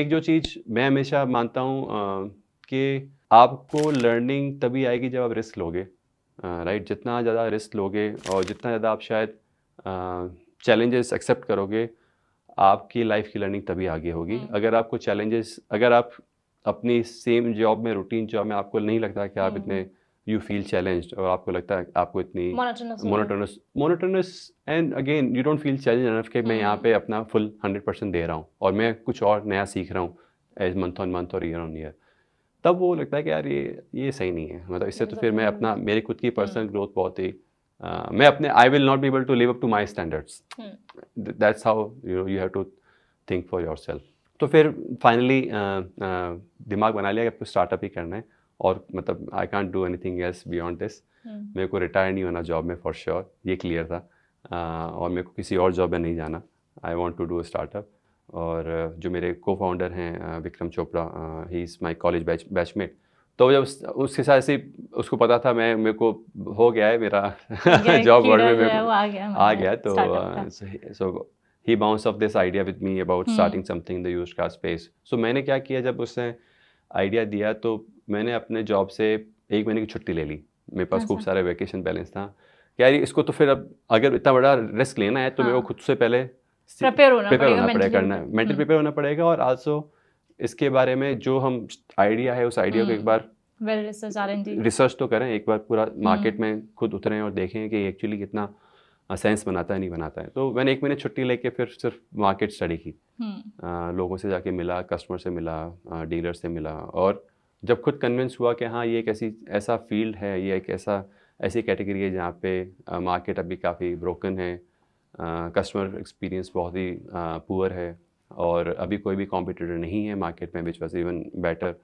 एक जो चीज़ मैं हमेशा मानता हूँ कि आपको लर्निंग तभी आएगी जब आप रिस्क लोगे राइट जितना ज़्यादा रिस्क लोगे और जितना ज़्यादा आप शायद चैलेंजेस एक्सेप्ट करोगे आपकी लाइफ की लर्निंग तभी आगे होगी हम्म। अगर आपको चैलेंजेस अगर आप अपनी सेम जॉब में रूटीन जॉब में आपको नहीं लगता कि आप हम्म। इतने यू फील चैलेंज और आपको लगता है आपको इतनी monotonous monotonous and again you don't feel challenge enough कि मैं यहाँ hmm. पे अपना फुल हंड्रेड परसेंट दे रहा हूँ और मैं कुछ और नया सीख रहा हूँ एज मंथ ऑन मंथ और ईयर ऑन ईयर तब वो लगता है कि यार ये ये सही नहीं है मतलब इससे तो फिर मैं अपना मेरी खुद की पर्सनल hmm. ग्रोथ बहुत ही मैं अपने I will not be able to live up to my standards that's how you you have to think for yourself तो फिर फाइनली दिमाग बना लिया कि आपको स्टार्टअप ही करना है और मतलब I can't do anything else beyond this मेरे को रिटायर नहीं होना जॉब में फॉर श्योर sure, ये क्लियर था uh, और मेरे को किसी और जॉब में नहीं जाना I want to do startup और जो मेरे को फाउंडर हैं Vikram Chopra he is my college batch batchmate तो जब उस, उसके साथ ही उसको पता था मैं मेरे को हो गया है मेरा जॉब वर्ल्ड में आ गया, आ गया तो so he bounce off this idea with me about starting something the use का स्पेस सो hmm. मैंने क्या किया जब उसने आइडिया दिया तो मैंने अपने जॉब से एक महीने की छुट्टी ले ली मेरे पास खूब अच्छा। सारा वैकेशन बैलेंस था यार इसको तो फिर अब अगर इतना बड़ा रिस्क लेना है तो हाँ। मेरे को हाँ। खुद से पहले प्रिपेयर होना पड़ेगा करना है मेंटल हम्म। प्रिपेयर होना पड़ेगा और आल्सो इसके बारे में जो हम आइडिया है उस आइडिया को एक हम्म। बार वेल रिसर्च रिसर्च तो करें एक बार पूरा मार्केट हम्म। में खुद उतरें और देखें कि एक्चुअली कितना सेंस बनाता है नहीं बनाता है तो मैंने एक महीने छुट्टी लेके फिर सिर्फ मार्केट स्टडी की आ, लोगों से जाके मिला कस्टमर से मिला डीलर से मिला और जब खुद कन्विंस हुआ कि हाँ ये एक ऐसी ऐसा फील्ड है ये एक ऐसा ऐसी कैटेगरी है जहाँ पे मार्केट अभी काफ़ी ब्रोकन है कस्टमर एक्सपीरियंस बहुत ही पुअर है और अभी कोई भी कॉम्पिटिटर नहीं है मार्केट में विच वॉज इवन बेटर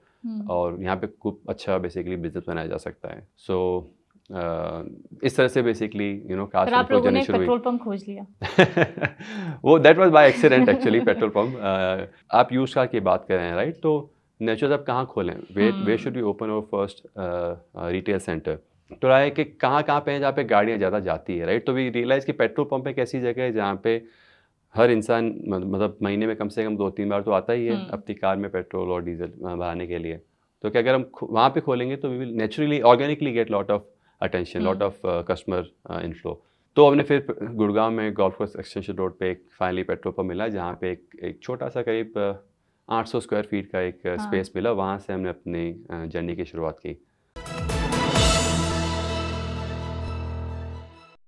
और यहाँ पे खूब अच्छा बेसिकली बिजनेस बनाया जा सकता है सो so, इस तरह से बेसिकली यू नो कार आप लोगों ने पेट्रोल पंप खोज लिया वो that was by accident actually petrol pump आप यूज कार की बात कर रहे हैं राइट तो नेचुरल आप कहाँ खोलें we we should be open और फर्स्ट रिटेल सेंटर तो रहा है कि कहाँ कहाँ पे है जहाँ पे गाड़ियाँ ज़्यादा जाती है राइट तो वी रियलाइज़ कि पेट्रोल पंप एक ऐसी जगह है जहाँ पे हर इंसान मतलब महीने में कम से कम दो तीन बार तो आता ही है हम्म। अपनी कार में पेट्रोल और डीजल भराने के लिए तो कि अगर हम वहाँ पे खोलेंगे तो we will naturally organically get lot of attention lot of customer inflow तो हमने फिर गुड़गांव में गोल्फ कोर्स एक्सटेंशन रोड पे एक फाइनली पेट्रोल पम्प मिला जहाँ पे एक एक छोटा सा करीब 800 स्क्वायर फीट का एक uh, हाँ। स्पेस मिला वहाँ से हमने अपनी जर्नी uh, की शुरुआत की